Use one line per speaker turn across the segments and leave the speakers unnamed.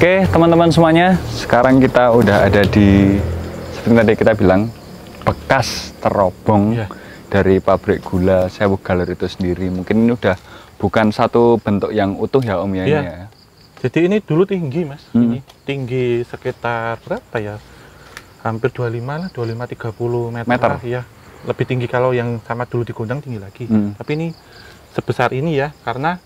Oke teman-teman semuanya, sekarang kita udah ada di seperti tadi kita bilang bekas terobong yeah. dari pabrik gula Sewu Galer itu sendiri. Mungkin ini udah bukan satu bentuk yang utuh
ya Om ya. Yeah. Ya. Jadi ini dulu tinggi Mas, hmm. ini tinggi sekitar berapa ya? Hampir 25 lah, 25 30 meter, meter. Lah, ya. Lebih tinggi kalau yang sama dulu di Gondang tinggi lagi. Hmm. Tapi ini sebesar ini ya, karena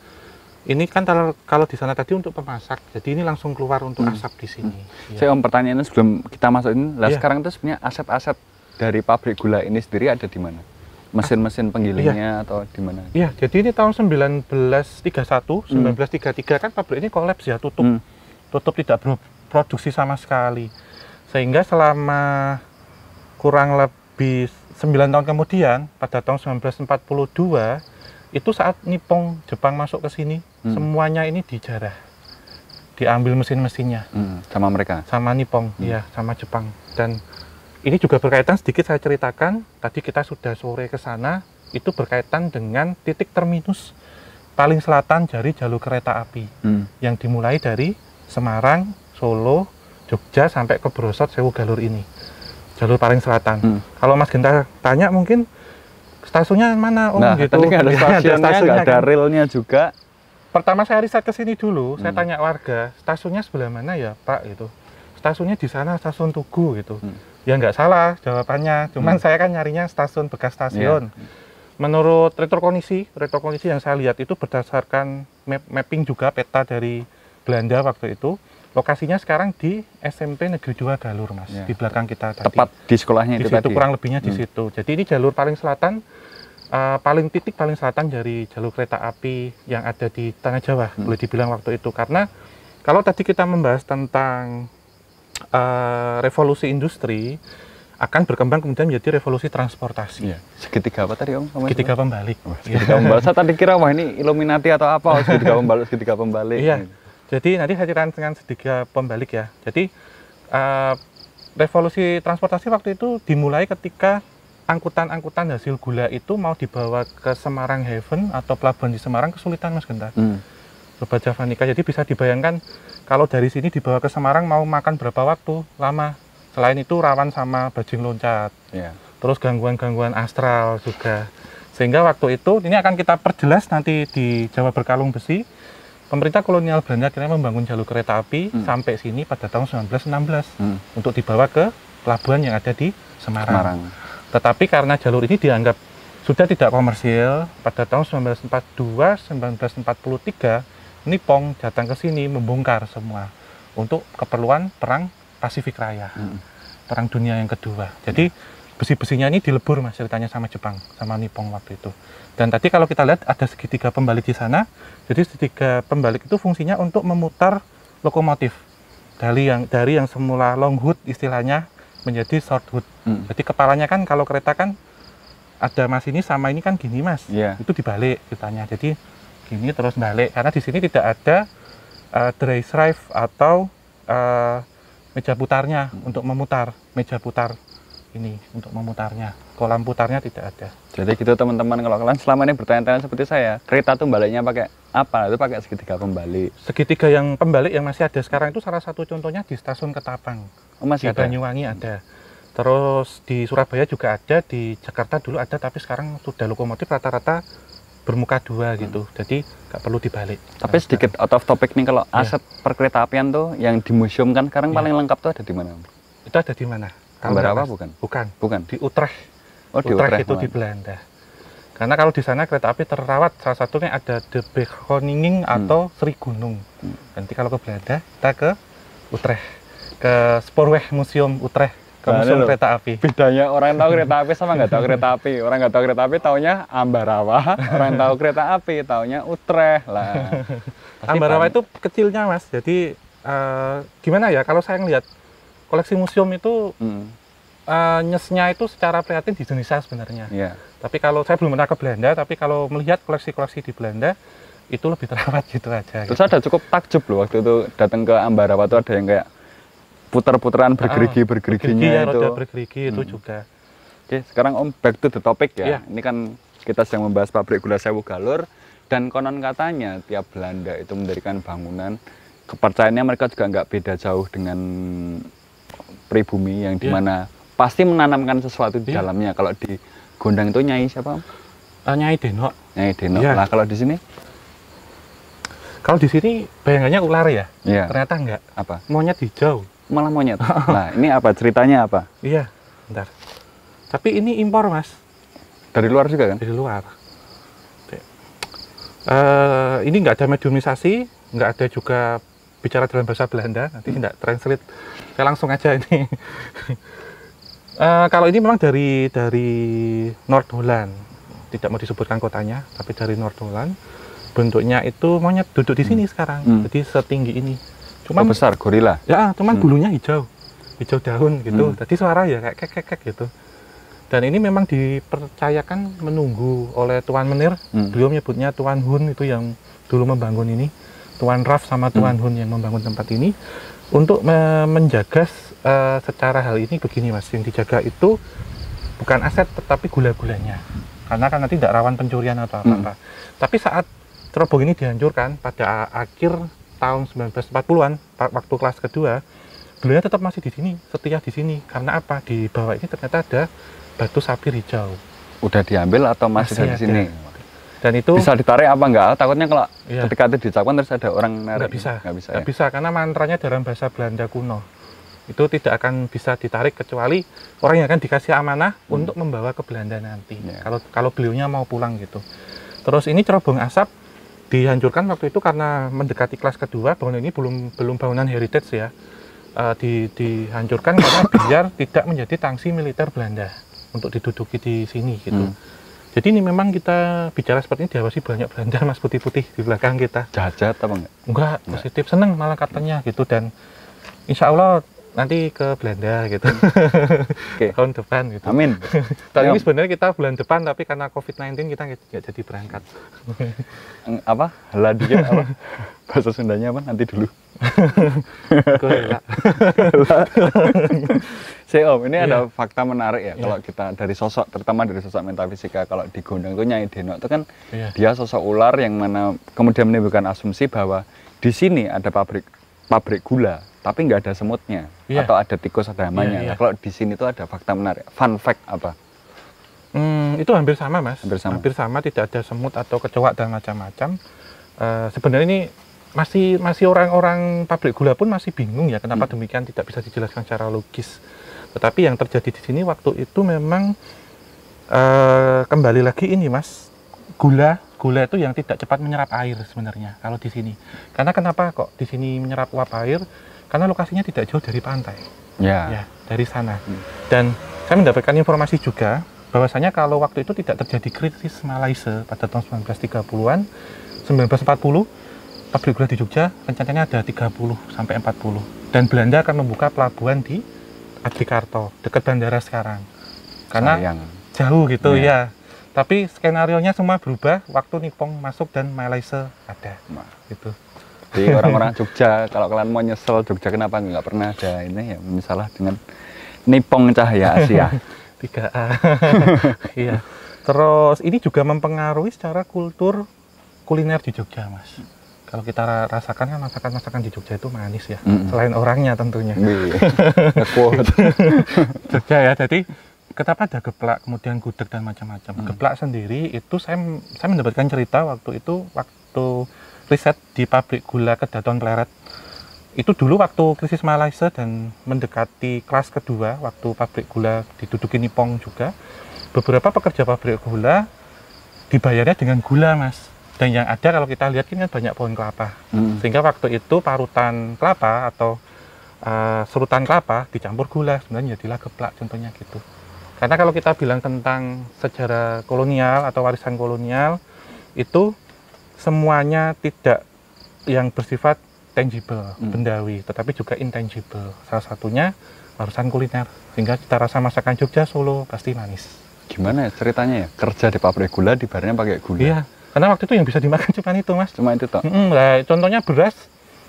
ini kan kalau kalau di sana tadi untuk pemasak, jadi ini langsung keluar untuk hmm. asap di sini. Hmm.
Ya. Saya om pertanyaannya sebelum kita masuk ini, lah ya. sekarang itu sebenarnya asap-asap dari pabrik gula ini sendiri ada di mana? Mesin-mesin penggilingnya ya. atau di mana?
Iya, jadi ini tahun 1931, hmm. 1933 kan pabrik ini kolaps ya, tutup. Hmm. Tutup tidak produksi sama sekali. Sehingga selama kurang lebih 9 tahun kemudian, pada tahun 1942, itu saat Nipong Jepang masuk ke sini, hmm. semuanya ini dijarah diambil mesin-mesinnya hmm. sama mereka sama Nipong hmm. ya sama Jepang dan ini juga berkaitan sedikit saya ceritakan tadi kita sudah sore ke sana itu berkaitan dengan titik terminus paling selatan dari jalur kereta api hmm. yang dimulai dari Semarang, Solo, Jogja sampai ke Brosot Sewu Galur ini jalur paling selatan. Hmm. Kalau Mas Genta tanya mungkin stasiunnya mana Om nah, gitu. Tadi kan ada stasiunnya, ada, stasiunnya, ada kan. relnya juga pertama saya riset ke sini dulu, hmm. saya tanya warga, stasiunnya sebelah mana ya Pak itu? Stasiunnya di sana, stasiun Tugu gitu. Hmm. Ya nggak salah jawabannya, cuman hmm. saya kan nyarinya stasiun bekas iya. stasiun. Yeah. Hmm. Menurut retrokondisi, retrokondisi yang saya lihat itu berdasarkan map mapping juga peta dari Belanda waktu itu. Lokasinya sekarang di SMP Negeri 2 Galur, Mas. Ya. Di belakang kita tadi. Tepat di sekolahnya di itu situ, tadi. kurang lebihnya di hmm. situ. Jadi ini jalur paling selatan uh, paling titik paling selatan dari jalur kereta api yang ada di Tanah Jawa hmm. boleh dibilang waktu itu karena kalau tadi kita membahas tentang uh, revolusi industri akan berkembang kemudian menjadi revolusi transportasi. Iya. Segitiga apa tadi Om? Segitiga pembalik. segitiga pembalik. Saya tadi kira wah ini Illuminati atau apa, oh, segitiga pembalik, segitiga pembalik. Iya. Jadi nanti saya ceritakan dengan segitiga pembalik ya. Jadi uh, revolusi transportasi waktu itu dimulai ketika angkutan-angkutan hasil gula itu mau dibawa ke Semarang Haven atau pelabuhan di Semarang kesulitan Mas Gentar. Hmm. Sobat Javanica, jadi bisa dibayangkan kalau dari sini dibawa ke Semarang mau makan berapa waktu? Lama. Selain itu rawan sama bajing loncat. Yeah. Terus gangguan-gangguan astral juga. Sehingga waktu itu, ini akan kita perjelas nanti di Jawa Berkalung Besi, pemerintah kolonial Belanda akhirnya membangun jalur kereta api hmm. sampai sini pada tahun 1916 hmm. untuk dibawa ke pelabuhan yang ada di Semarang. Semarang. Tetapi karena jalur ini dianggap sudah tidak komersil, pada tahun 1942, 1943, Nipong datang ke sini membongkar semua untuk keperluan perang Pasifik Raya, hmm. perang dunia yang kedua. Jadi ya. besi-besinya ini dilebur mas ceritanya sama Jepang, sama Nipong waktu itu. Dan tadi kalau kita lihat ada segitiga pembalik di sana, jadi segitiga pembalik itu fungsinya untuk memutar lokomotif dari yang dari yang semula long hood istilahnya menjadi short hood. Hmm. Jadi kepalanya kan kalau kereta kan ada mas ini sama ini kan gini mas, yeah. itu dibalik ceritanya. Jadi gini terus balik karena di sini tidak ada uh, dry drive atau uh, meja putarnya hmm. untuk memutar meja putar ini untuk memutarnya kolam putarnya tidak ada
jadi gitu teman-teman kalau kalian selama ini bertanya-tanya seperti saya kereta tuh baliknya pakai apa itu pakai segitiga
pembalik segitiga yang pembalik yang masih ada sekarang itu salah satu contohnya di stasiun Ketapang oh, masih ada Banyuwangi ada terus di Surabaya juga ada di Jakarta dulu ada tapi sekarang sudah lokomotif rata-rata bermuka dua hmm. gitu jadi nggak perlu dibalik tapi nah, sedikit
out of topic nih kalau yeah. aset
perkereta apian tuh
yang di museum kan, sekarang yeah. paling lengkap tuh ada di mana
itu ada di mana
Gambar apa bukan
bukan bukan di Utrecht Oh, Utrecht, di Utrecht itu malah. di Belanda karena kalau di sana kereta api terawat, salah satunya ada The Bekoninging hmm. atau hmm. Sri Gunung. Hmm. Nanti kalau ke Belanda, kita ke Utrecht, ke Spoorweg Museum Utrecht, ke nah, Museum Kereta
Api. Bedanya orang yang tahu kereta api sama nggak tahu kereta api. Orang nggak tahu kereta api taunya Ambarawa, orang yang tahu kereta api taunya Utrecht lah. Ambarawa itu
kecilnya mas, jadi uh, gimana ya kalau saya lihat koleksi museum itu hmm. uh, nyesnya itu secara prihatin di Indonesia sebenarnya. Yeah tapi kalau saya belum pernah ke Belanda, tapi kalau melihat koleksi-koleksi di Belanda itu lebih terawat gitu aja. Terus
gitu. ada cukup takjub loh waktu itu datang ke Ambarawa tuh ada yang kayak puter-puteran ah, bergerigi bergeriginya bergerigi ya, itu. Roda
bergerigi itu hmm. juga.
Oke, sekarang Om back to the topic ya. yeah. Ini kan kita sedang membahas pabrik gula sewu galur dan konon katanya tiap Belanda itu mendirikan bangunan kepercayaannya mereka juga nggak beda jauh dengan pribumi yang dimana iya. yeah pasti menanamkan sesuatu di iya. dalamnya. Kalau di Gondang itu Nyai siapa?
Uh, Nyai Denok.
Nyai Denok. Yeah. Iya. Nah, kalau di sini?
Kalau di sini bayangannya ular ya? Iya. Yeah. Ternyata enggak. Apa? Monyet hijau. Malah monyet. nah, ini apa ceritanya apa? Iya, yeah. bentar. Tapi ini impor, Mas. Dari luar juga kan? Dari luar. Uh, ini nggak ada mediumisasi, nggak ada juga bicara dalam bahasa Belanda, nanti hmm. enggak translate. Saya langsung aja ini. Eh, kalau ini memang dari dari North Holland, tidak mau disebutkan kotanya, tapi dari North Holland. Bentuknya itu maunya duduk di hmm. sini hmm. sekarang, hmm. jadi setinggi ini. Cuma oh, besar gorila. Ya, cuman hmm. bulunya hijau, hijau daun gitu. Hmm. Tadi suara ya kayak kek kek gitu. Dan ini memang dipercayakan menunggu oleh Tuan Menir. Hmm. Beliau menyebutnya Tuan Hun itu yang dulu membangun ini. Tuan Raf sama Tuan hmm. Hun yang membangun tempat ini untuk menjaga uh, secara hal ini begini mas, yang dijaga itu bukan aset tetapi gula-gulanya. Karena kan nanti tidak rawan pencurian atau hmm. apa-apa. Hmm. Tapi saat terobong ini dihancurkan pada akhir tahun 1940-an, waktu kelas kedua, gulanya tetap masih di sini, setia di sini. Karena apa? Di bawah ini ternyata ada batu sapi hijau.
Udah diambil atau masih, masih di sini? Dan itu bisa ditarik apa enggak? Takutnya kalau iya. ketika itu dicapkan terus ada orang narik. Enggak bisa. Enggak bisa, ya? bisa
karena mantranya dalam bahasa Belanda kuno itu tidak akan bisa ditarik kecuali orang yang akan dikasih amanah hmm. untuk membawa ke Belanda nanti yeah. kalau kalau beliaunya mau pulang gitu terus ini cerobong asap dihancurkan waktu itu karena mendekati kelas kedua bangunan ini belum belum bangunan heritage ya uh, di, dihancurkan karena biar tidak menjadi tangsi militer Belanda untuk diduduki di sini gitu hmm. Jadi ini memang kita bicara seperti ini diawasi banyak Belanda mas putih-putih di belakang kita. Jahat-jahat apa enggak? Enggak, positif. Seneng malah katanya gitu dan insya Allah nanti ke Belanda gitu. Okay. Tahun depan gitu. Amin. Tapi ini sebenarnya kita bulan depan tapi karena COVID-19 kita nggak jadi berangkat. apa?
Ladinya apa? Bahasa Sundanya apa? Nanti dulu. Saya Om, ini yeah. ada iya. fakta menarik ya yeah. kalau kita dari sosok, terutama dari sosok metafisika kalau di Gondang itu Nyai Deno itu kan yeah. dia sosok ular yang mana kemudian menimbulkan asumsi bahwa di sini ada pabrik pabrik gula tapi nggak ada semutnya yeah. atau ada tikus ada hamanya. Yeah, iya, iya. yeah. kalau di sini itu ada fakta menarik. Fun fact apa?
Hmm, itu hampir sama mas. Hampir sama. Hampir sama tidak ada semut atau kecoak dan macam-macam. Uh, sebenarnya ini masih masih orang-orang pabrik gula pun masih bingung ya kenapa hmm. demikian tidak bisa dijelaskan secara logis. Tetapi yang terjadi di sini waktu itu memang uh, kembali lagi ini mas gula gula itu yang tidak cepat menyerap air sebenarnya kalau di sini. Karena kenapa kok di sini menyerap uap air? karena lokasinya tidak jauh dari pantai. Ya. ya dari sana. Hmm. Dan saya mendapatkan informasi juga bahwasanya kalau waktu itu tidak terjadi krisis Malaysia pada tahun 1930-an, 1940 pabrik gula di Jogja rencananya ada 30 sampai 40 dan Belanda akan membuka pelabuhan di Adikarto, dekat bandara sekarang. Karena Sayang. jauh gitu ya. ya. Tapi skenario nya semua berubah waktu Nipong masuk dan Malaysia ada. Nah. Gitu
jadi orang-orang Jogja, kalau kalian mau nyesel Jogja kenapa nggak pernah ada ini ya misalnya dengan Nipong Cahaya Asia.
3A. iya. Terus ini juga mempengaruhi secara kultur kuliner di Jogja, Mas. Kalau kita rasakan kan masakan-masakan di Jogja itu manis ya, mm -hmm. selain orangnya tentunya. Jogja ya, jadi kenapa ada geplak, kemudian gudeg dan macam-macam. Mm. Geplak sendiri itu saya saya mendapatkan cerita waktu itu waktu riset di pabrik gula Kedaton Pleret itu dulu waktu krisis Malaysia dan mendekati kelas kedua waktu pabrik gula diduduki Nipong juga beberapa pekerja pabrik gula dibayarnya dengan gula mas dan yang ada kalau kita lihat ini kan banyak pohon kelapa hmm. sehingga waktu itu parutan kelapa atau uh, serutan kelapa dicampur gula sebenarnya jadilah geplak contohnya gitu karena kalau kita bilang tentang sejarah kolonial atau warisan kolonial itu semuanya tidak yang bersifat tangible, hmm. bendawi, tetapi juga intangible. Salah satunya barusan kuliner, sehingga kita rasa masakan Jogja Solo pasti manis.
Gimana ya ceritanya ya? Kerja di pabrik gula, di barunya pakai gula. Iya,
karena waktu itu yang bisa dimakan cuma itu mas. Cuma itu toh. Mm -mm, lah, contohnya beras,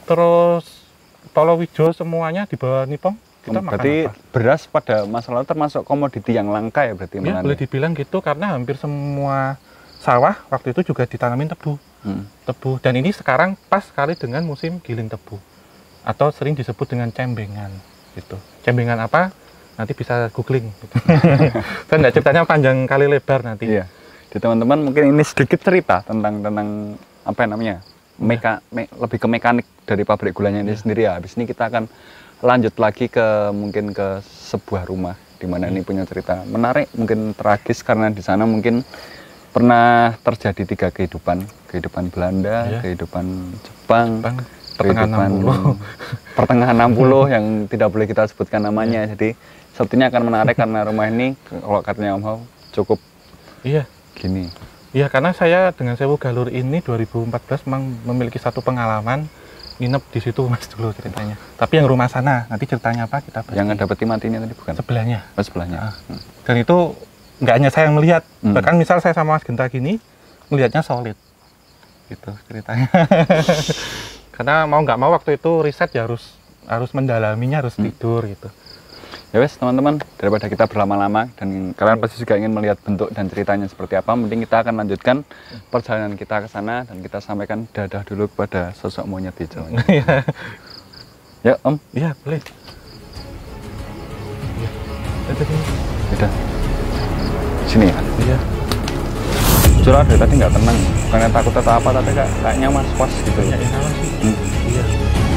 terus tolowijo semuanya di bawah nipong.
Kita berarti makan beras pada masa lalu termasuk komoditi yang langka ya berarti? Ya, boleh
dibilang gitu karena hampir semua sawah waktu itu juga ditanamin tebu. Hmm. tebu dan ini sekarang pas sekali dengan musim giling tebu atau sering disebut dengan cembengan gitu cembengan apa nanti bisa googling gitu.
saya nggak ceritanya panjang kali
lebar nanti ya.
di teman-teman mungkin ini sedikit cerita tentang tentang apa namanya meka me, lebih ke mekanik dari pabrik gulanya ini iya. sendiri ya. Habis ini kita akan lanjut lagi ke mungkin ke sebuah rumah di mana iya. ini punya cerita menarik, mungkin tragis karena di sana mungkin pernah terjadi tiga kehidupan, kehidupan Belanda, ya. kehidupan Jepang, Jepang pertengahan kehidupan 60. pertengahan 60 yang tidak boleh kita sebutkan namanya. ya. Jadi sepertinya akan menarik karena rumah ini kalau katanya Om Hao cukup iya gini.
Iya, karena saya dengan Sewu Galur ini 2014 memang memiliki satu pengalaman nginep di situ Mas dulu ceritanya. Tapi yang rumah sana nanti ceritanya apa kita bahas. Yang dapat matinya tadi bukan? Sebelahnya. Oh, sebelahnya. ah. Hmm. Dan itu nggak hanya saya yang melihat hmm. bahkan misal saya sama Mas Genta gini melihatnya solid gitu ceritanya karena mau nggak mau waktu itu riset ya harus harus mendalaminya harus hmm. tidur gitu
ya wes teman-teman daripada kita berlama-lama dan kalian pasti juga ingin melihat bentuk dan ceritanya seperti apa mending kita akan lanjutkan perjalanan kita ke sana dan kita sampaikan dadah dulu kepada sosok monyet hijau iya. ya om iya boleh Udah sini kan? Iya. Curah dari tadi nggak tenang, bukannya takut atau apa, tapi kayak, kayaknya mas pas gitu. Kayaknya iya, salah sih. Hmm. Iya.